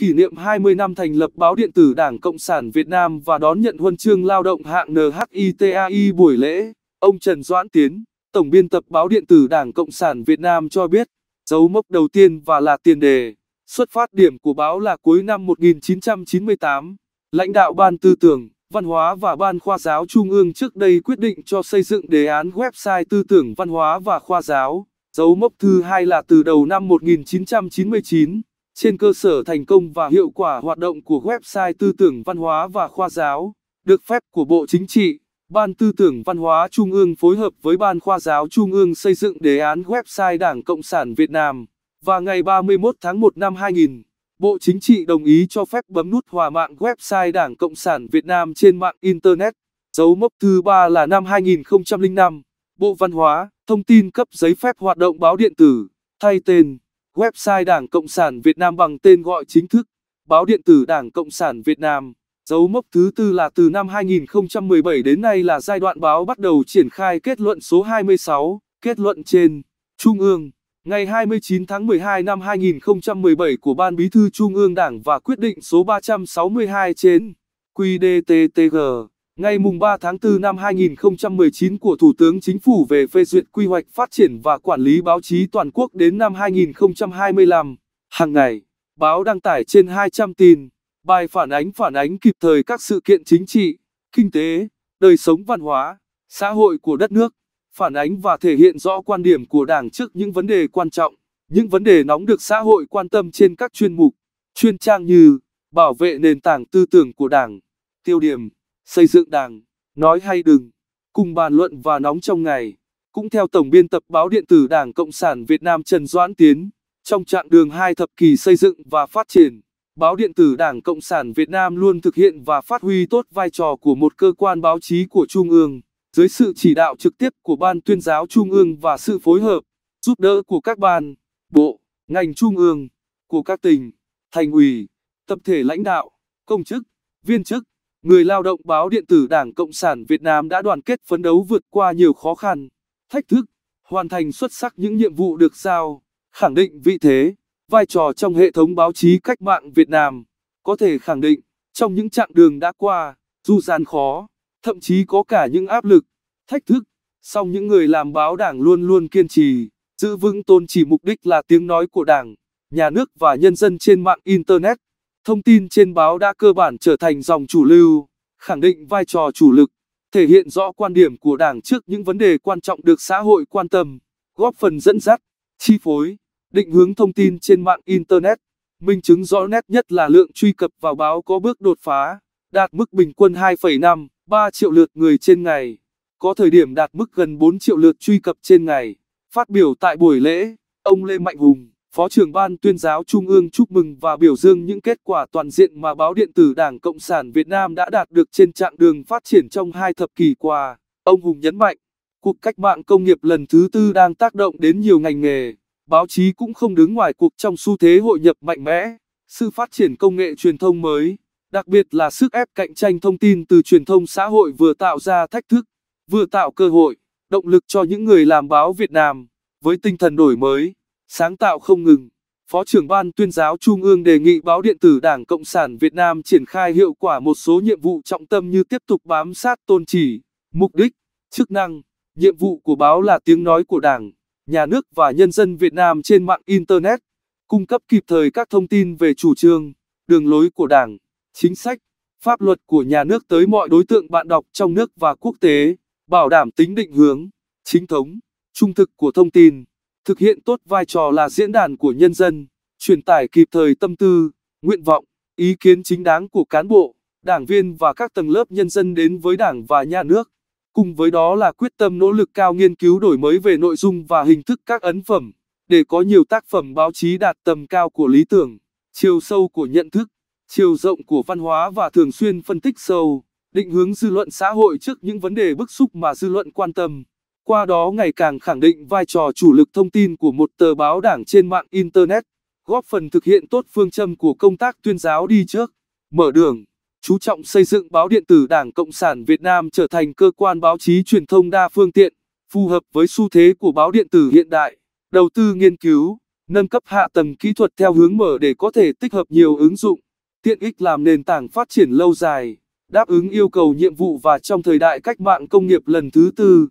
kỷ niệm 20 năm thành lập báo điện tử Đảng Cộng sản Việt Nam và đón nhận huân chương lao động hạng NHITAI buổi lễ, ông Trần Doãn Tiến, Tổng biên tập báo điện tử Đảng Cộng sản Việt Nam cho biết, dấu mốc đầu tiên và là tiền đề, xuất phát điểm của báo là cuối năm 1998, lãnh đạo Ban Tư tưởng, Văn hóa và Ban Khoa giáo Trung ương trước đây quyết định cho xây dựng đề án website tư tưởng văn hóa và khoa giáo. Dấu mốc thứ hai là từ đầu năm 1999, trên cơ sở thành công và hiệu quả hoạt động của website tư tưởng văn hóa và khoa giáo, được phép của Bộ Chính trị, Ban Tư tưởng Văn hóa Trung ương phối hợp với Ban Khoa giáo Trung ương xây dựng đề án website Đảng Cộng sản Việt Nam, và ngày 31 tháng 1 năm 2000, Bộ Chính trị đồng ý cho phép bấm nút hòa mạng website Đảng Cộng sản Việt Nam trên mạng Internet. Dấu mốc thứ ba là năm 2005, Bộ Văn hóa, Thông tin cấp giấy phép hoạt động báo điện tử, thay tên. Website Đảng Cộng sản Việt Nam bằng tên gọi chính thức, báo điện tử Đảng Cộng sản Việt Nam. Dấu mốc thứ tư là từ năm 2017 đến nay là giai đoạn báo bắt đầu triển khai kết luận số 26, kết luận trên, Trung ương, ngày 29 tháng 12 năm 2017 của Ban Bí thư Trung ương Đảng và quyết định số 362 trên, QDTTG. Ngày 3 tháng 4 năm 2019 của Thủ tướng Chính phủ về phê duyệt quy hoạch phát triển và quản lý báo chí toàn quốc đến năm 2025. Hàng ngày, báo đăng tải trên 200 tin, bài phản ánh phản ánh kịp thời các sự kiện chính trị, kinh tế, đời sống văn hóa, xã hội của đất nước, phản ánh và thể hiện rõ quan điểm của Đảng trước những vấn đề quan trọng, những vấn đề nóng được xã hội quan tâm trên các chuyên mục, chuyên trang như bảo vệ nền tảng tư tưởng của Đảng, tiêu điểm xây dựng đảng, nói hay đừng, cùng bàn luận và nóng trong ngày. Cũng theo Tổng biên tập báo điện tử Đảng Cộng sản Việt Nam Trần Doãn Tiến, trong trạng đường hai thập kỷ xây dựng và phát triển, báo điện tử Đảng Cộng sản Việt Nam luôn thực hiện và phát huy tốt vai trò của một cơ quan báo chí của Trung ương, dưới sự chỉ đạo trực tiếp của Ban tuyên giáo Trung ương và sự phối hợp, giúp đỡ của các ban, bộ, ngành Trung ương, của các tỉnh, thành ủy, tập thể lãnh đạo, công chức, viên chức, Người lao động báo điện tử Đảng Cộng sản Việt Nam đã đoàn kết phấn đấu vượt qua nhiều khó khăn, thách thức, hoàn thành xuất sắc những nhiệm vụ được giao, khẳng định vị thế, vai trò trong hệ thống báo chí cách mạng Việt Nam. Có thể khẳng định, trong những chặng đường đã qua, dù gian khó, thậm chí có cả những áp lực, thách thức, song những người làm báo Đảng luôn luôn kiên trì, giữ vững tôn chỉ mục đích là tiếng nói của Đảng, nhà nước và nhân dân trên mạng Internet. Thông tin trên báo đã cơ bản trở thành dòng chủ lưu, khẳng định vai trò chủ lực, thể hiện rõ quan điểm của Đảng trước những vấn đề quan trọng được xã hội quan tâm, góp phần dẫn dắt, chi phối, định hướng thông tin trên mạng Internet. Minh chứng rõ nét nhất là lượng truy cập vào báo có bước đột phá, đạt mức bình quân 2,5, 3 triệu lượt người trên ngày, có thời điểm đạt mức gần 4 triệu lượt truy cập trên ngày. Phát biểu tại buổi lễ, ông Lê Mạnh Hùng Phó trưởng ban tuyên giáo Trung ương chúc mừng và biểu dương những kết quả toàn diện mà báo điện tử Đảng Cộng sản Việt Nam đã đạt được trên chặng đường phát triển trong hai thập kỷ qua. Ông Hùng nhấn mạnh, cuộc cách mạng công nghiệp lần thứ tư đang tác động đến nhiều ngành nghề, báo chí cũng không đứng ngoài cuộc trong xu thế hội nhập mạnh mẽ, sự phát triển công nghệ truyền thông mới, đặc biệt là sức ép cạnh tranh thông tin từ truyền thông xã hội vừa tạo ra thách thức, vừa tạo cơ hội, động lực cho những người làm báo Việt Nam với tinh thần đổi mới sáng tạo không ngừng. Phó trưởng ban tuyên giáo Trung ương đề nghị báo điện tử Đảng Cộng sản Việt Nam triển khai hiệu quả một số nhiệm vụ trọng tâm như tiếp tục bám sát tôn chỉ, mục đích, chức năng, nhiệm vụ của báo là tiếng nói của Đảng, nhà nước và nhân dân Việt Nam trên mạng Internet, cung cấp kịp thời các thông tin về chủ trương, đường lối của Đảng, chính sách, pháp luật của nhà nước tới mọi đối tượng bạn đọc trong nước và quốc tế, bảo đảm tính định hướng, chính thống, trung thực của thông tin thực hiện tốt vai trò là diễn đàn của nhân dân, truyền tải kịp thời tâm tư, nguyện vọng, ý kiến chính đáng của cán bộ, đảng viên và các tầng lớp nhân dân đến với Đảng và nhà nước. Cùng với đó là quyết tâm nỗ lực cao nghiên cứu đổi mới về nội dung và hình thức các ấn phẩm để có nhiều tác phẩm báo chí đạt tầm cao của lý tưởng, chiều sâu của nhận thức, chiều rộng của văn hóa và thường xuyên phân tích sâu, định hướng dư luận xã hội trước những vấn đề bức xúc mà dư luận quan tâm qua đó ngày càng khẳng định vai trò chủ lực thông tin của một tờ báo đảng trên mạng Internet, góp phần thực hiện tốt phương châm của công tác tuyên giáo đi trước, mở đường, chú trọng xây dựng báo điện tử Đảng Cộng sản Việt Nam trở thành cơ quan báo chí truyền thông đa phương tiện, phù hợp với xu thế của báo điện tử hiện đại, đầu tư nghiên cứu, nâng cấp hạ tầng kỹ thuật theo hướng mở để có thể tích hợp nhiều ứng dụng, tiện ích làm nền tảng phát triển lâu dài, đáp ứng yêu cầu nhiệm vụ và trong thời đại cách mạng công nghiệp lần thứ tư.